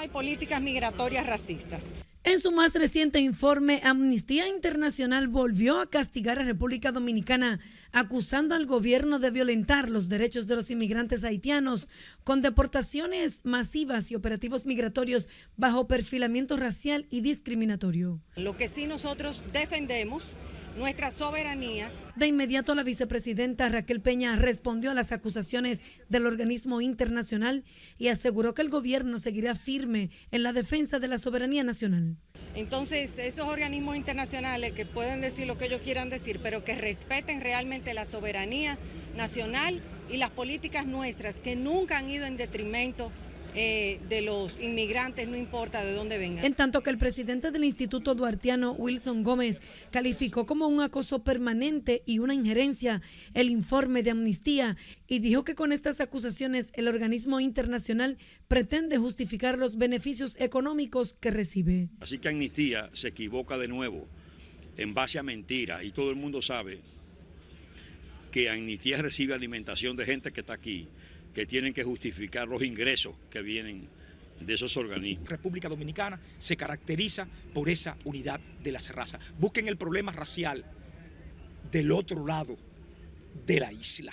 hay políticas migratorias racistas. En su más reciente informe, Amnistía Internacional volvió a castigar a República Dominicana, acusando al gobierno de violentar los derechos de los inmigrantes haitianos con deportaciones masivas y operativos migratorios bajo perfilamiento racial y discriminatorio. Lo que sí nosotros defendemos nuestra soberanía. De inmediato la vicepresidenta Raquel Peña respondió a las acusaciones del organismo internacional y aseguró que el gobierno seguirá firme en la defensa de la soberanía nacional. Entonces, esos organismos internacionales que pueden decir lo que ellos quieran decir, pero que respeten realmente la soberanía nacional y las políticas nuestras que nunca han ido en detrimento eh, de los inmigrantes, no importa de dónde vengan. En tanto que el presidente del Instituto Duartiano, Wilson Gómez, calificó como un acoso permanente y una injerencia el informe de amnistía y dijo que con estas acusaciones el organismo internacional pretende justificar los beneficios económicos que recibe. Así que amnistía se equivoca de nuevo en base a mentiras y todo el mundo sabe que amnistía recibe alimentación de gente que está aquí que tienen que justificar los ingresos que vienen de esos organismos. República Dominicana se caracteriza por esa unidad de la razas. Busquen el problema racial del otro lado de la isla.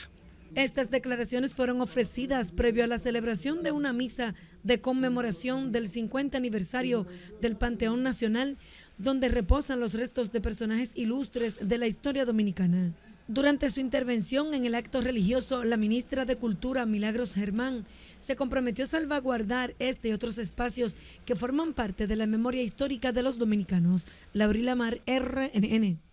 Estas declaraciones fueron ofrecidas previo a la celebración de una misa de conmemoración del 50 aniversario del Panteón Nacional, donde reposan los restos de personajes ilustres de la historia dominicana. Durante su intervención en el acto religioso, la ministra de Cultura, Milagros Germán, se comprometió a salvaguardar este y otros espacios que forman parte de la memoria histórica de los dominicanos. Laurila Mar, RNN.